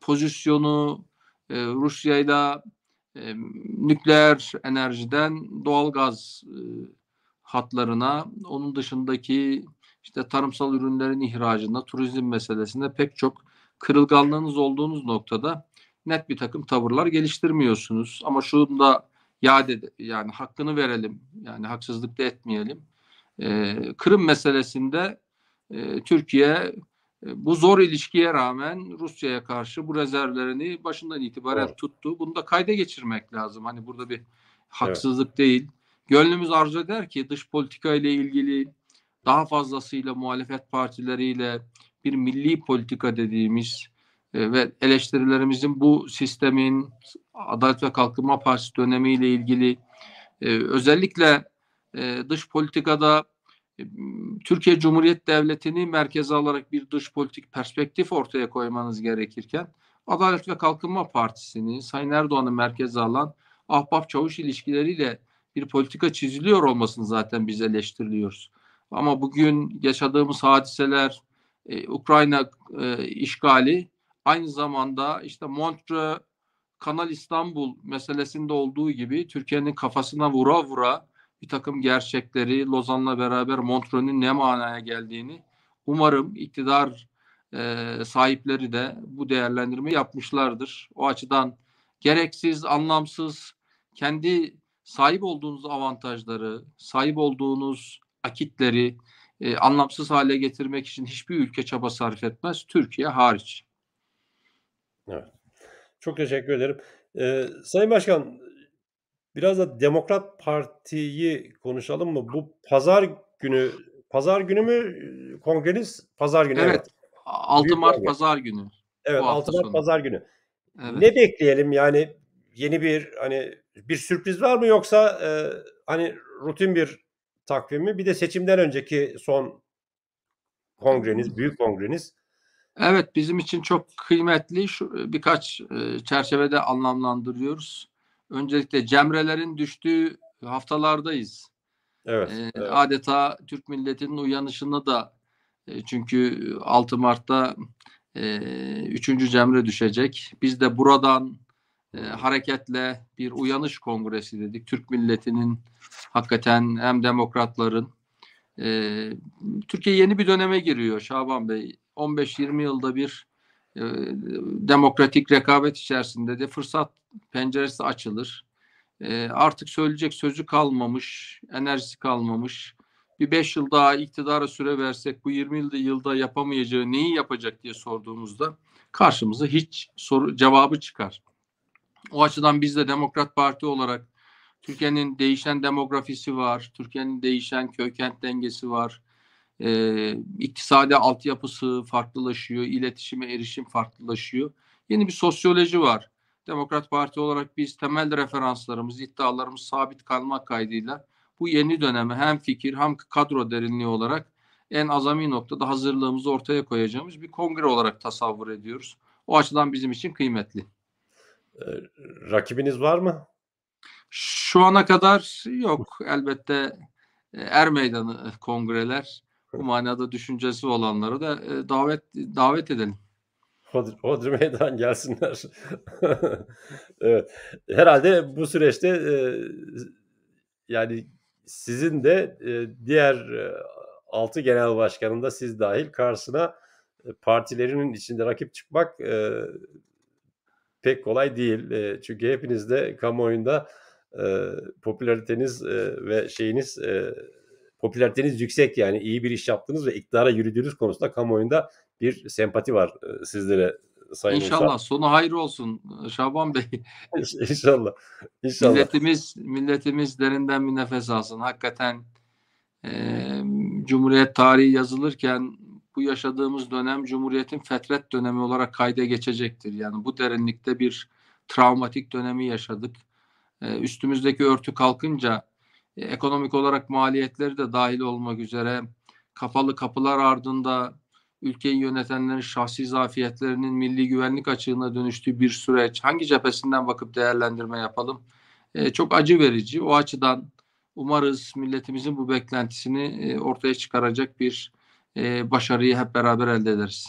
pozisyonu e, Rusya'yla e, nükleer enerjiden doğal gaz e, hatlarına, onun dışındaki işte tarımsal ürünlerin ihracında, turizm meselesinde pek çok kırılganlığınız olduğunuz noktada net bir takım tavırlar geliştirmiyorsunuz. Ama şunu da yad ed- yani hakkını verelim, yani haksızlık da etmeyelim. Ee, Kırım meselesinde e, Türkiye e, bu zor ilişkiye rağmen Rusya'ya karşı bu rezervlerini başından itibaren evet. tuttu. Bunu da kayda geçirmek lazım. Hani burada bir haksızlık evet. değil. Gönlümüz arzu eder ki dış politika ile ilgili daha fazlasıyla muhalefet partileriyle bir milli politika dediğimiz e, ve eleştirilerimizin bu sistemin Adalet ve Kalkınma Partisi dönemiyle ilgili e, özellikle dış politikada e, Türkiye Cumhuriyet Devleti'ni merkeze alarak bir dış politik perspektif ortaya koymanız gerekirken Adalet ve Kalkınma Partisi'ni Sayın Erdoğan'ı merkeze alan ahbap çavuş ilişkileriyle bir politika çiziliyor olmasını zaten biz eleştiriliyoruz. Ama bugün yaşadığımız hadiseler e, Ukrayna e, işgali aynı zamanda işte Montre Kanal İstanbul meselesinde olduğu gibi Türkiye'nin kafasına vura vura bir takım gerçekleri Lozan'la beraber Montreux'un ne manaya geldiğini umarım iktidar e, sahipleri de bu değerlendirme yapmışlardır. O açıdan gereksiz, anlamsız, kendi sahip olduğunuz avantajları, sahip olduğunuz akitleri e, anlamsız hale getirmek için hiçbir ülke çaba sarf etmez, Türkiye hariç. Evet. Çok teşekkür ederim. Ee, Sayın Başkan, Biraz da Demokrat Parti'yi konuşalım mı? Bu pazar günü pazar günü mü kongreniz? Pazar günü evet. evet. 6 Büyük Mart pazar günü. Evet 6 Mart sonu. pazar günü. Evet. Ne bekleyelim yani yeni bir hani bir sürpriz var mı yoksa e, hani rutin bir takvim mi? Bir de seçimden önceki son kongreniz, büyük kongreniz. Evet bizim için çok kıymetli şu birkaç e, çerçevede anlamlandırıyoruz öncelikle cemrelerin düştüğü haftalardayız. Evet, e, evet. Adeta Türk milletinin uyanışını da e, çünkü 6 Mart'ta e, 3. cemre düşecek. Biz de buradan e, hareketle bir uyanış kongresi dedik. Türk milletinin hakikaten hem demokratların e, Türkiye yeni bir döneme giriyor Şaban Bey. 15-20 yılda bir e, demokratik rekabet içerisinde de fırsat penceresi açılır. E, artık söyleyecek sözü kalmamış, enerjisi kalmamış. Bir beş yıl daha iktidara süre versek bu 20 yılda yapamayacağı neyi yapacak diye sorduğumuzda karşımıza hiç soru cevabı çıkar. O açıdan biz de Demokrat Parti olarak Türkiye'nin değişen demografisi var, Türkiye'nin değişen köy kent dengesi var, e, iktisadi altyapısı farklılaşıyor, iletişime erişim farklılaşıyor. Yeni bir sosyoloji var. Demokrat Parti olarak biz temel referanslarımız, iddialarımız sabit kalmak kaydıyla bu yeni döneme hem fikir hem kadro derinliği olarak en azami noktada hazırlığımızı ortaya koyacağımız bir kongre olarak tasavvur ediyoruz. O açıdan bizim için kıymetli. Ee, rakibiniz var mı? Şu ana kadar yok. Elbette e, er meydanı kongreler bu manada düşüncesi olanları da e, davet davet edelim. Hodri, Hodri meydan gelsinler. *laughs* evet. Herhalde bu süreçte e, yani sizin de e, diğer e, 6 genel başkanında siz dahil karşısına e, partilerinin içinde rakip çıkmak e, pek kolay değil. E, çünkü hepiniz de kamuoyunda e, popülariteniz e, ve şeyiniz e, popülariteniz yüksek yani iyi bir iş yaptınız ve iktidara yürüdüğünüz konusunda kamuoyunda bir sempati var e, sizlere Sayın İnşallah insan. sonu hayır olsun e, Şaban Bey. *laughs* İnşallah. İnşallah. Milletimiz milletimiz derinden bir nefes alsın. Hakikaten e, Cumhuriyet tarihi yazılırken bu yaşadığımız dönem Cumhuriyet'in fetret dönemi olarak kayda geçecektir. Yani bu derinlikte bir travmatik dönemi yaşadık. E, üstümüzdeki örtü kalkınca e, ekonomik olarak maliyetleri de dahil olmak üzere kapalı kapılar ardında ülkeyi yönetenlerin şahsi zafiyetlerinin milli güvenlik açığına dönüştüğü bir süreç hangi cephesinden bakıp değerlendirme yapalım? E, çok acı verici. O açıdan umarız milletimizin bu beklentisini e, ortaya çıkaracak bir e, başarıyı hep beraber elde ederiz.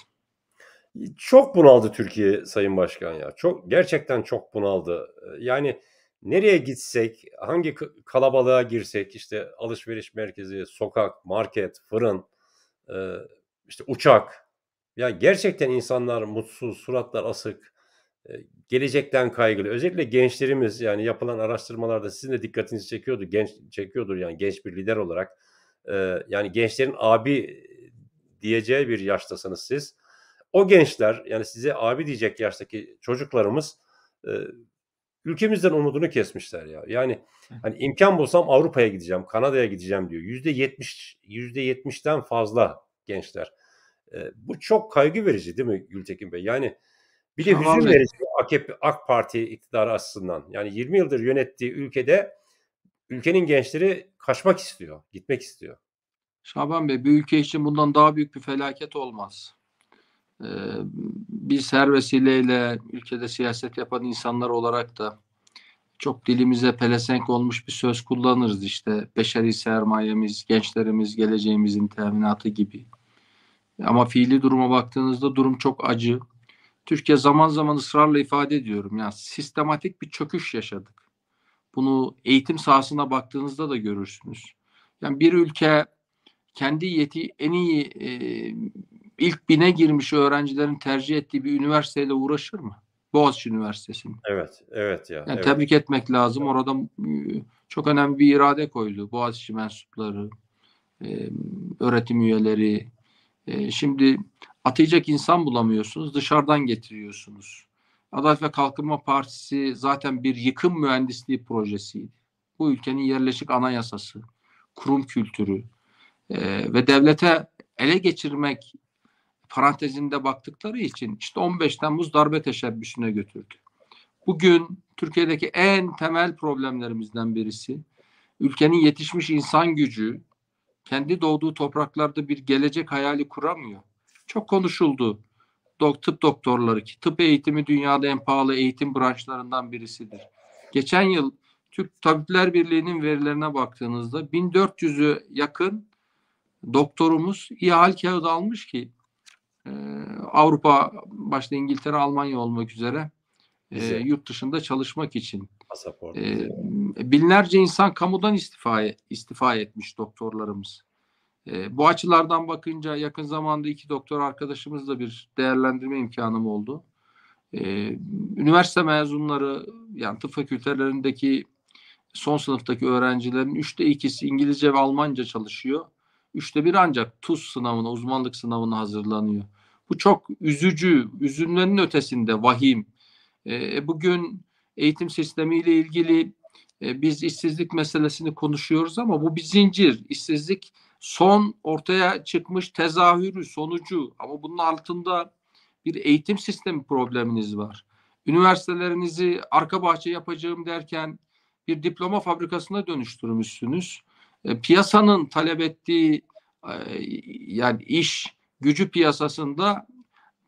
Çok bunaldı Türkiye Sayın Başkan ya. Çok gerçekten çok bunaldı. E, yani nereye gitsek, hangi kalabalığa girsek işte alışveriş merkezi, sokak, market, fırın, işte uçak. Ya gerçekten insanlar mutsuz, suratlar asık, gelecekten kaygılı. Özellikle gençlerimiz yani yapılan araştırmalarda sizin de dikkatinizi çekiyordu. Genç çekiyordur yani genç bir lider olarak. yani gençlerin abi diyeceği bir yaştasınız siz. O gençler yani size abi diyecek yaştaki çocuklarımız Ülkemizden umudunu kesmişler ya. Yani hani imkan bulsam Avrupa'ya gideceğim, Kanada'ya gideceğim diyor. Yüzde yetmiş, yüzde yetmişten fazla gençler. E, bu çok kaygı verici değil mi Gültekin Bey? Yani bir de tamam, hüzün verici AKP, AK Parti iktidarı açısından. Yani 20 yıldır yönettiği ülkede ülkenin gençleri kaçmak istiyor, gitmek istiyor. Şaban Bey, bir ülke için bundan daha büyük bir felaket olmaz. Ee, bir biz vesileyle ülkede siyaset yapan insanlar olarak da çok dilimize pelesenk olmuş bir söz kullanırız işte beşeri sermayemiz, gençlerimiz, geleceğimizin teminatı gibi. Ama fiili duruma baktığınızda durum çok acı. Türkiye zaman zaman ısrarla ifade ediyorum. Yani sistematik bir çöküş yaşadık. Bunu eğitim sahasına baktığınızda da görürsünüz. Yani bir ülke kendi yeti en iyi e, ilk bine girmiş öğrencilerin tercih ettiği bir üniversiteyle uğraşır mı? Boğaziçi Üniversitesi? Evet, evet ya. Yani evet. Tebrik etmek lazım. Evet. Orada e, çok önemli bir irade koydu. Boğaziçi mensupları, e, öğretim üyeleri. E, şimdi atayacak insan bulamıyorsunuz, dışarıdan getiriyorsunuz. Adalet ve Kalkınma Partisi zaten bir yıkım mühendisliği projesiydi. Bu ülkenin yerleşik anayasası, kurum kültürü ve devlete ele geçirmek parantezinde baktıkları için işte 15 Temmuz darbe teşebbüsüne götürdü. Bugün Türkiye'deki en temel problemlerimizden birisi ülkenin yetişmiş insan gücü kendi doğduğu topraklarda bir gelecek hayali kuramıyor. Çok konuşuldu. Dok, tıp doktorları ki tıp eğitimi dünyada en pahalı eğitim branşlarından birisidir. Geçen yıl Türk Tabipler Birliği'nin verilerine baktığınızda 1400'ü yakın doktorumuz iyi hal kağıdı almış ki ee, Avrupa başta İngiltere, Almanya olmak üzere e, yurt dışında çalışmak için Pasaport. e, ee, binlerce insan kamudan istifa e, istifa etmiş doktorlarımız. E, bu açılardan bakınca yakın zamanda iki doktor arkadaşımızla bir değerlendirme imkanım oldu. E, üniversite mezunları yani tıp fakültelerindeki son sınıftaki öğrencilerin üçte ikisi İngilizce ve Almanca çalışıyor. Üçte bir ancak TUS sınavına, uzmanlık sınavına hazırlanıyor. Bu çok üzücü, üzümlerin ötesinde vahim. E, bugün eğitim sistemiyle ilgili e, biz işsizlik meselesini konuşuyoruz ama bu bir zincir. İşsizlik son ortaya çıkmış tezahürü, sonucu ama bunun altında bir eğitim sistemi probleminiz var. Üniversitelerinizi arka bahçe yapacağım derken bir diploma fabrikasına dönüştürmüşsünüz. E, piyasanın talep ettiği e, yani iş gücü piyasasında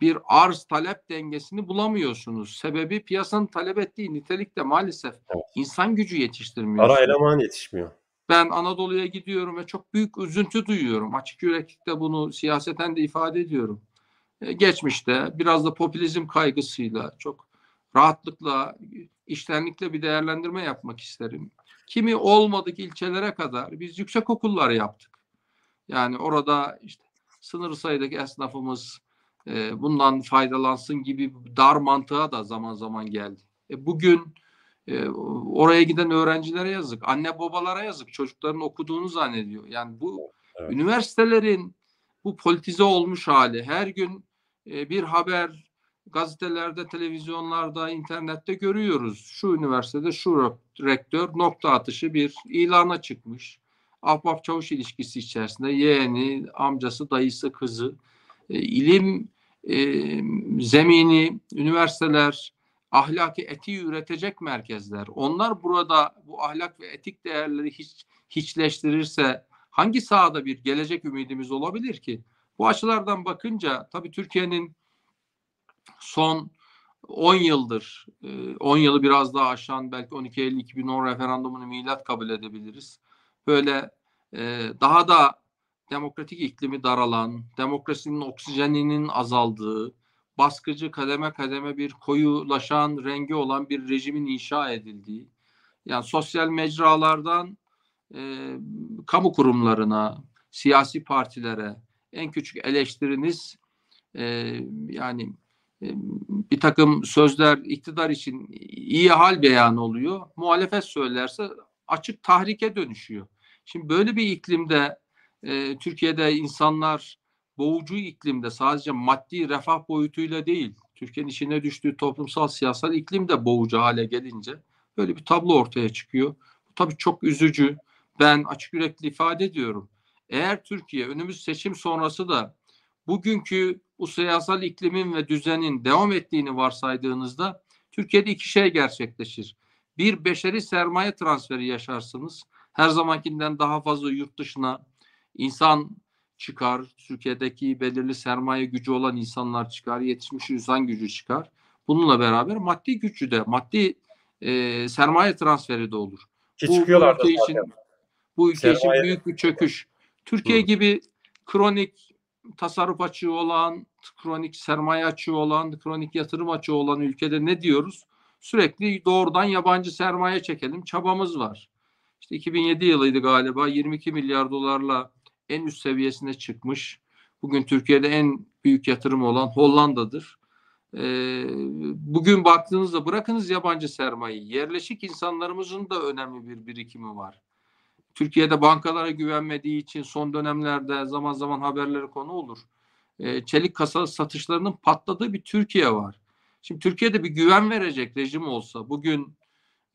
bir arz talep dengesini bulamıyorsunuz. Sebebi piyasanın talep ettiği nitelikte maalesef insan gücü yetiştirmiyor. Ara eleman yetişmiyor. Ben Anadolu'ya gidiyorum ve çok büyük üzüntü duyuyorum. Açık yüreklikte bunu siyaseten de ifade ediyorum. E, geçmişte biraz da popülizm kaygısıyla çok rahatlıkla, iştenlikle bir değerlendirme yapmak isterim. Kimi olmadık ilçelere kadar biz yüksek okullar yaptık. Yani orada işte sınır sayıdaki esnafımız e, bundan faydalansın gibi dar mantığa da zaman zaman geldi. E, bugün e, oraya giden öğrencilere yazık, anne babalara yazık, çocukların okuduğunu zannediyor. Yani bu evet. üniversitelerin bu politize olmuş hali, her gün e, bir haber gazetelerde, televizyonlarda, internette görüyoruz. Şu üniversitede şu rektör nokta atışı bir ilana çıkmış ahbap çavuş ilişkisi içerisinde yeğeni, amcası, dayısı, kızı, e, ilim e, zemini, üniversiteler, ahlaki etiği üretecek merkezler. Onlar burada bu ahlak ve etik değerleri hiç hiçleştirirse hangi sahada bir gelecek ümidimiz olabilir ki? Bu açılardan bakınca tabii Türkiye'nin son 10 yıldır, 10 e, yılı biraz daha aşan belki 12 Eylül 2010 referandumunu milat kabul edebiliriz böyle e, daha da demokratik iklimi daralan, demokrasinin oksijeninin azaldığı, baskıcı kademe kademe bir koyulaşan rengi olan bir rejimin inşa edildiği, yani sosyal mecralardan e, kamu kurumlarına, siyasi partilere en küçük eleştiriniz e, yani e, bir takım sözler iktidar için iyi hal beyan oluyor. Muhalefet söylerse açık tahrike dönüşüyor. Şimdi böyle bir iklimde e, Türkiye'de insanlar boğucu iklimde sadece maddi refah boyutuyla değil, Türkiye'nin içine düştüğü toplumsal siyasal iklim de boğucu hale gelince böyle bir tablo ortaya çıkıyor. Bu tabii çok üzücü. Ben açık yürekli ifade ediyorum. Eğer Türkiye önümüz seçim sonrası da bugünkü bu siyasal iklimin ve düzenin devam ettiğini varsaydığınızda Türkiye'de iki şey gerçekleşir. Bir beşeri sermaye transferi yaşarsınız. Her zamankinden daha fazla yurt dışına insan çıkar. Türkiye'deki belirli sermaye gücü olan insanlar çıkar. Yetişmiş insan gücü çıkar. Bununla beraber maddi gücü de, maddi e, sermaye transferi de olur. Ki bu, ülke için, bu ülke sermaye için büyük bir çöküş. Türkiye gibi kronik tasarruf açığı olan, kronik sermaye açığı olan, kronik yatırım açığı olan ülkede ne diyoruz? Sürekli doğrudan yabancı sermaye çekelim. Çabamız var. İşte 2007 yılıydı galiba 22 milyar dolarla en üst seviyesine çıkmış. Bugün Türkiye'de en büyük yatırım olan Hollanda'dır. Ee, bugün baktığınızda bırakınız yabancı sermayeyi. Yerleşik insanlarımızın da önemli bir birikimi var. Türkiye'de bankalara güvenmediği için son dönemlerde zaman zaman haberleri konu olur. Ee, çelik kasa satışlarının patladığı bir Türkiye var. Şimdi Türkiye'de bir güven verecek rejim olsa bugün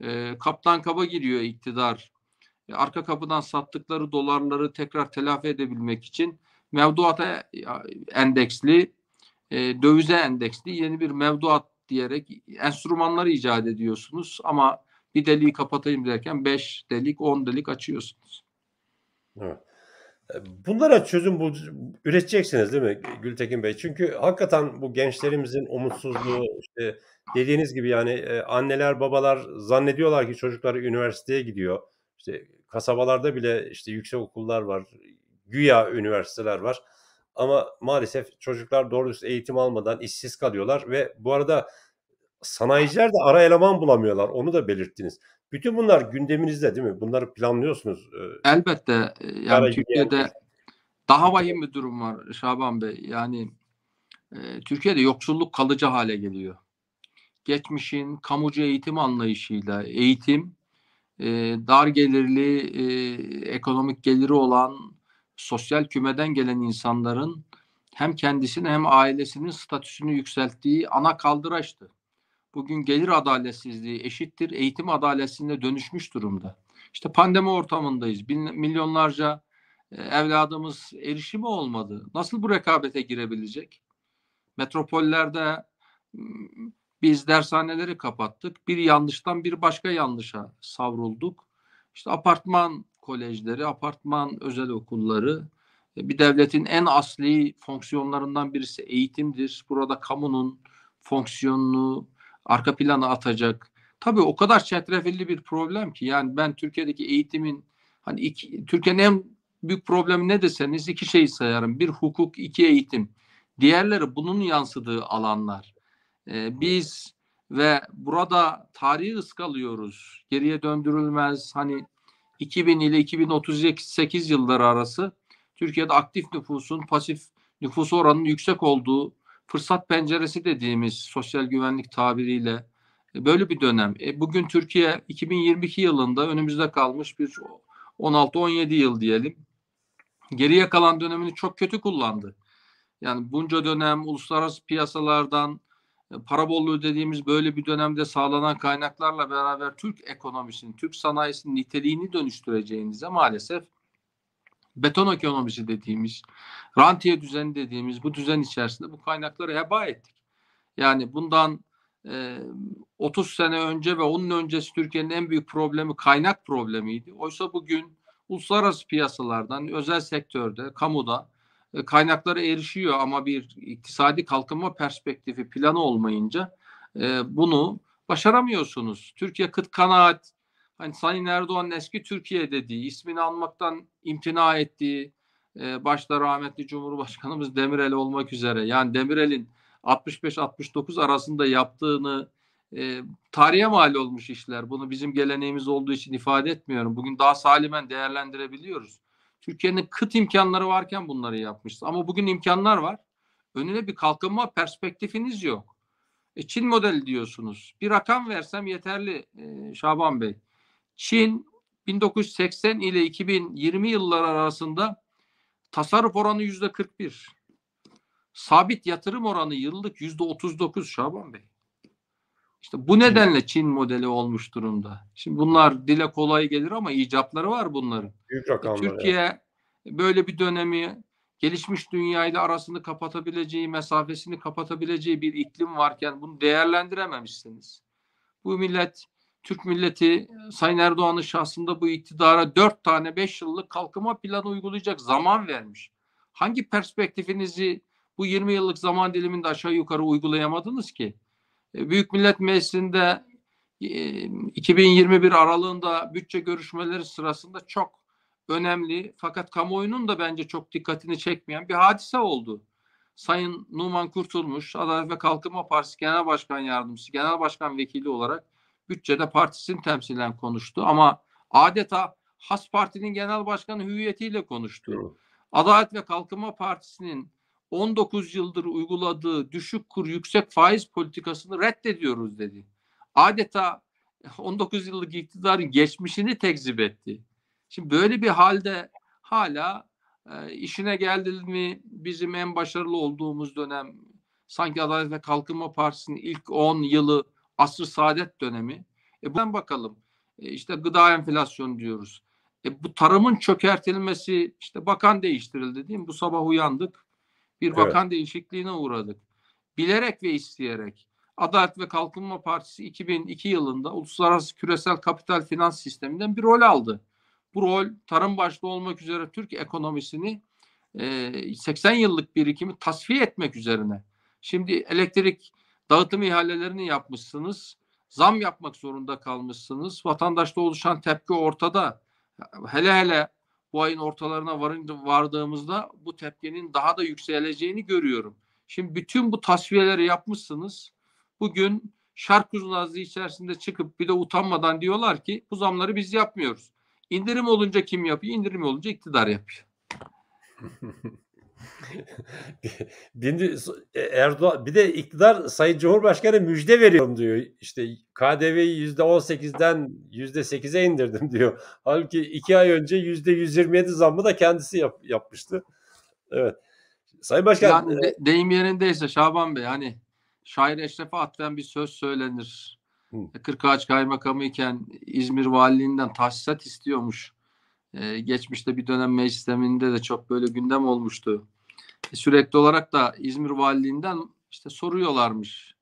e, kaptan kaba giriyor iktidar arka kapıdan sattıkları dolarları tekrar telafi edebilmek için mevduata endeksli, e, dövize endeksli yeni bir mevduat diyerek enstrümanları icat ediyorsunuz ama bir deliği kapatayım derken 5 delik 10 delik açıyorsunuz. Evet. E, bunlara çözüm bul üreteceksiniz değil mi Gültekin Bey? Çünkü hakikaten bu gençlerimizin umutsuzluğu işte dediğiniz gibi yani e, anneler babalar zannediyorlar ki çocukları üniversiteye gidiyor işte kasabalarda bile işte yüksek okullar var, güya üniversiteler var. Ama maalesef çocuklar doğru düz eğitim almadan işsiz kalıyorlar ve bu arada sanayiciler de ara eleman bulamıyorlar. Onu da belirttiniz. Bütün bunlar gündeminizde değil mi? Bunları planlıyorsunuz. E, Elbette. E, yani Türkiye'de daha vahim bir durum var Şaban Bey. Yani e, Türkiye'de yoksulluk kalıcı hale geliyor. Geçmişin kamucu eğitim anlayışıyla eğitim e, dar gelirli, e, ekonomik geliri olan sosyal kümeden gelen insanların hem kendisini hem ailesinin statüsünü yükselttiği ana kaldıraçtı. Bugün gelir adaletsizliği eşittir, eğitim adaletsizliğine dönüşmüş durumda. İşte pandemi ortamındayız. Bin, milyonlarca e, evladımız erişimi olmadı. Nasıl bu rekabete girebilecek? Metropollerde biz dershaneleri kapattık. Bir yanlıştan bir başka yanlışa savrulduk. İşte apartman kolejleri, apartman özel okulları e, bir devletin en asli fonksiyonlarından birisi eğitimdir. Burada kamunun fonksiyonunu arka plana atacak. Tabii o kadar çetrefilli bir problem ki yani ben Türkiye'deki eğitimin hani iki, Türkiye'nin en büyük problemi ne deseniz iki şeyi sayarım. Bir hukuk, iki eğitim. Diğerleri bunun yansıdığı alanlar e, biz ve burada tarihi ıskalıyoruz. Geriye döndürülmez hani 2000 ile 2038 yılları arası Türkiye'de aktif nüfusun pasif nüfus oranının yüksek olduğu fırsat penceresi dediğimiz sosyal güvenlik tabiriyle e, böyle bir dönem. E, bugün Türkiye 2022 yılında önümüzde kalmış bir 16-17 yıl diyelim. Geriye kalan dönemini çok kötü kullandı. Yani bunca dönem uluslararası piyasalardan e, para bolluğu dediğimiz böyle bir dönemde sağlanan kaynaklarla beraber Türk ekonomisinin, Türk sanayisinin niteliğini dönüştüreceğinize maalesef beton ekonomisi dediğimiz, rantiye düzeni dediğimiz bu düzen içerisinde bu kaynakları heba ettik. Yani bundan e, 30 sene önce ve onun öncesi Türkiye'nin en büyük problemi kaynak problemiydi. Oysa bugün uluslararası piyasalardan, özel sektörde, kamuda e, kaynaklara erişiyor ama bir iktisadi kalkınma perspektifi planı olmayınca e, bunu başaramıyorsunuz. Türkiye kıt kanaat, hani Sayın Erdoğan eski Türkiye dediği, ismini anmaktan imtina ettiği, e, başta rahmetli Cumhurbaşkanımız Demirel olmak üzere, yani Demirel'in 65-69 arasında yaptığını e, tarihe mal olmuş işler. Bunu bizim geleneğimiz olduğu için ifade etmiyorum. Bugün daha salimen değerlendirebiliyoruz. Türkiye'nin kıt imkanları varken bunları yapmıştı. Ama bugün imkanlar var. Önüne bir kalkınma perspektifiniz yok. E, Çin modeli diyorsunuz. Bir rakam versem yeterli e, Şaban Bey. Çin 1980 ile 2020 yılları arasında tasarruf oranı yüzde 41. Sabit yatırım oranı yıllık yüzde 39 Şaban Bey. İşte bu nedenle Çin modeli olmuş durumda. Şimdi bunlar dile kolay gelir ama icapları var bunların. Büyük Türkiye yani. böyle bir dönemi gelişmiş dünyayla arasını kapatabileceği, mesafesini kapatabileceği bir iklim varken bunu değerlendirememişsiniz. Bu millet, Türk milleti Sayın Erdoğan'ın şahsında bu iktidara dört tane beş yıllık kalkınma planı uygulayacak zaman vermiş. Hangi perspektifinizi bu 20 yıllık zaman diliminde aşağı yukarı uygulayamadınız ki? E, Büyük Millet Meclisi'nde 2021 e, aralığında bütçe görüşmeleri sırasında çok önemli fakat kamuoyunun da bence çok dikkatini çekmeyen bir hadise oldu. Sayın Numan Kurtulmuş, Adalet ve Kalkınma Partisi Genel Başkan Yardımcısı, Genel Başkan Vekili olarak bütçede partisini temsilen konuştu ama adeta Has Parti'nin genel başkanı hüviyetiyle konuştu. Adalet ve Kalkınma Partisi'nin 19 yıldır uyguladığı düşük kur yüksek faiz politikasını reddediyoruz dedi. Adeta 19 *laughs* yıllık iktidarın geçmişini tekzip etti. Şimdi böyle bir halde hala e, işine geldi mi bizim en başarılı olduğumuz dönem sanki Adalet ve Kalkınma Partisi'nin ilk 10 yılı asr saadet dönemi. E buradan bakalım. E, işte gıda enflasyonu diyoruz. E, bu tarımın çökertilmesi işte bakan değiştirildi değil mi? Bu sabah uyandık bir bakan evet. değişikliğine uğradık. Bilerek ve isteyerek Adalet ve Kalkınma Partisi 2002 yılında uluslararası küresel kapital finans sisteminden bir rol aldı. Bu rol tarım başta olmak üzere Türk ekonomisini 80 e, yıllık birikimi tasfiye etmek üzerine. Şimdi elektrik dağıtım ihalelerini yapmışsınız. Zam yapmak zorunda kalmışsınız. Vatandaşta oluşan tepki ortada. Hele hele bu ayın ortalarına varınca, vardığımızda bu tepkinin daha da yükseleceğini görüyorum. Şimdi bütün bu tasfiyeleri yapmışsınız. Bugün şarkuzun azı içerisinde çıkıp bir de utanmadan diyorlar ki bu zamları biz yapmıyoruz. İndirim olunca kim yapıyor? İndirim olunca iktidar yapıyor. *laughs* *laughs* Bindi, e, Erdoğan bir de iktidar Sayın Cumhurbaşkanı müjde veriyorum diyor. İşte KDV yüzde on sekizden yüzde sekize indirdim diyor. *laughs* Halbuki iki ay önce yüzde yüz yirmi yedi zammı da kendisi yap, yapmıştı. Evet. Sayın Başkan. Yani e, de, deyim yerindeyse Şaban Bey hani şair Eşref'e atfen bir söz söylenir. Hı. E, Kırkağaç Kaymakamı iken İzmir Valiliğinden tahsisat istiyormuş. Ee, geçmişte bir dönem meclis de çok böyle gündem olmuştu sürekli olarak da İzmir Valiliğinden işte soruyorlarmış.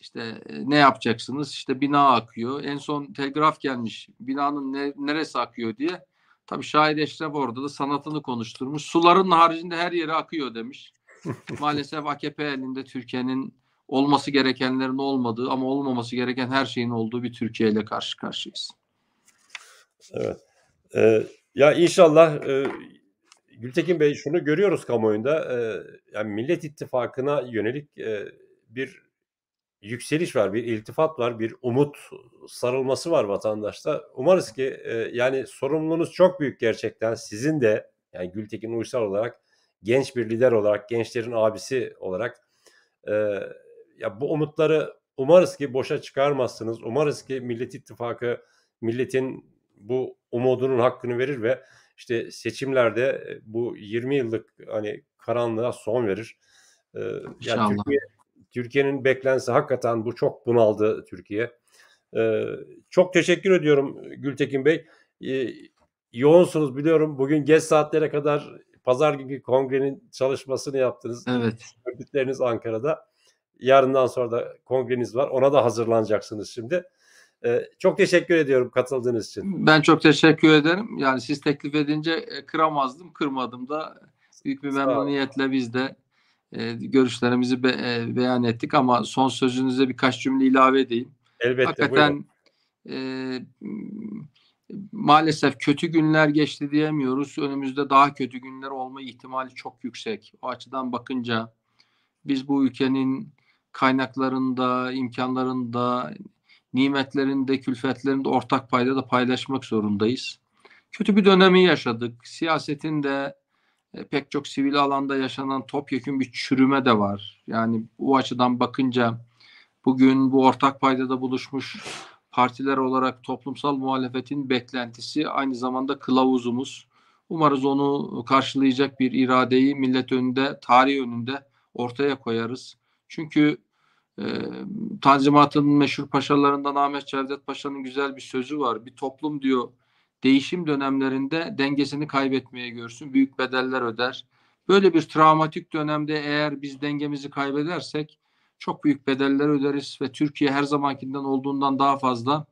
İşte e, ne yapacaksınız? İşte bina akıyor. En son telgraf gelmiş. Binanın ne, neresi akıyor diye. Tabii Şair Eşref orada da sanatını konuşturmuş. Suların haricinde her yere akıyor demiş. *laughs* Maalesef AKP elinde Türkiye'nin olması gerekenlerin olmadığı ama olmaması gereken her şeyin olduğu bir Türkiye ile karşı karşıyayız. Evet. Ee, ya inşallah e, Gültekin Bey şunu görüyoruz kamuoyunda. E, yani Millet İttifakı'na yönelik e, bir yükseliş var, bir iltifat var, bir umut sarılması var vatandaşta. Umarız ki e, yani sorumluluğunuz çok büyük gerçekten. Sizin de yani Gültekin Uysal olarak genç bir lider olarak, gençlerin abisi olarak e, ya bu umutları umarız ki boşa çıkarmazsınız. Umarız ki Millet İttifakı milletin bu umudunun hakkını verir ve işte seçimlerde bu 20 yıllık hani karanlığa son verir. Yani Türkiye, Türkiye'nin beklense hakikaten bu çok bunaldı Türkiye. çok teşekkür ediyorum Gültekin Bey. Ee, yoğunsunuz biliyorum. Bugün geç saatlere kadar pazar günü kongrenin çalışmasını yaptınız. Evet. Örgütleriniz Ankara'da. Yarından sonra da kongreniz var. Ona da hazırlanacaksınız şimdi. Ee, çok teşekkür ediyorum katıldığınız için. Ben çok teşekkür ederim. Yani siz teklif edince e, kıramazdım, kırmadım da. Büyük bir memnuniyetle biz de e, görüşlerimizi be, e, beyan ettik ama son sözünüze birkaç cümle ilave edeyim. Elbette. Hakikaten e, maalesef kötü günler geçti diyemiyoruz. Önümüzde daha kötü günler olma ihtimali çok yüksek. O açıdan bakınca biz bu ülkenin kaynaklarında, imkanlarında, nimetlerinde, külfetlerinde ortak payda da paylaşmak zorundayız. Kötü bir dönemi yaşadık. Siyasetin de e, pek çok sivil alanda yaşanan topyekün bir çürüme de var. Yani bu açıdan bakınca bugün bu ortak payda da buluşmuş partiler olarak toplumsal muhalefetin beklentisi aynı zamanda kılavuzumuz. Umarız onu karşılayacak bir iradeyi millet önünde, tarih önünde ortaya koyarız. Çünkü e, Tanzimat'ın meşhur paşalarından Ahmet Cevdet Paşa'nın güzel bir sözü var. Bir toplum diyor değişim dönemlerinde dengesini kaybetmeye görsün. Büyük bedeller öder. Böyle bir travmatik dönemde eğer biz dengemizi kaybedersek çok büyük bedeller öderiz ve Türkiye her zamankinden olduğundan daha fazla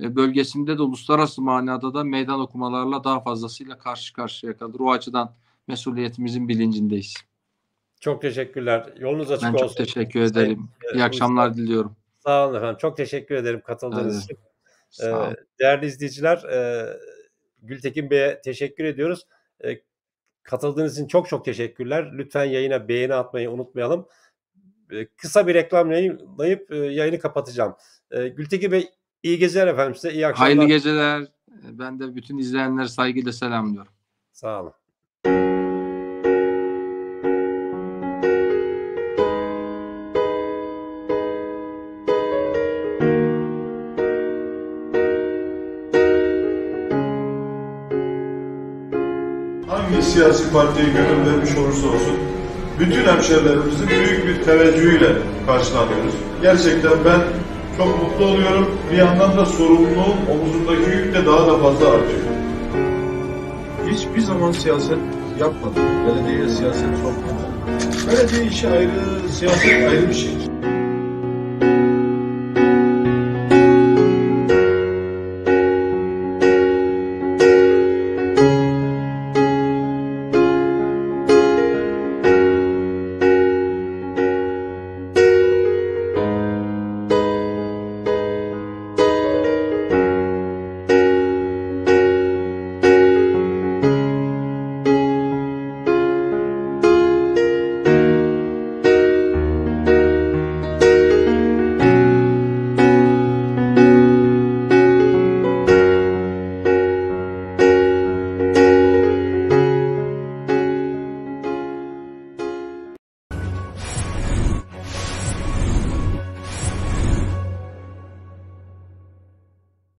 e, bölgesinde de uluslararası manada da meydan okumalarla daha fazlasıyla karşı karşıya kalır. O açıdan mesuliyetimizin bilincindeyiz. Çok teşekkürler. Yolunuz açık ben olsun. Ben çok teşekkür ederim. Sayın, e, İyi akşamlar Usta. diliyorum. Sağ olun efendim. Çok teşekkür ederim katıldığınız evet. için. Ee, değerli izleyiciler, e, Gültekin Bey'e teşekkür ediyoruz. E, katıldığınız için çok çok teşekkürler. Lütfen yayına beğeni atmayı unutmayalım. E, kısa bir reklam yayınlayıp e, yayını kapatacağım. E, Gültekin Bey iyi geceler efendim size. İyi akşamlar. Hayırlı geceler. E, ben de bütün izleyenleri saygıyla selamlıyorum. Sağ olun. siyasi partiye gönül vermiş olursa olsun bütün hemşerilerimizi büyük bir teveccühüyle karşılanıyoruz. Gerçekten ben çok mutlu oluyorum. Bir yandan da sorumluluğum omuzumdaki yük de daha da fazla artıyor. Hiçbir zaman siyaset yapmadım. Belediyeye siyaset sokmadım. Belediye işi ayrı, siyaset ayrı bir şey.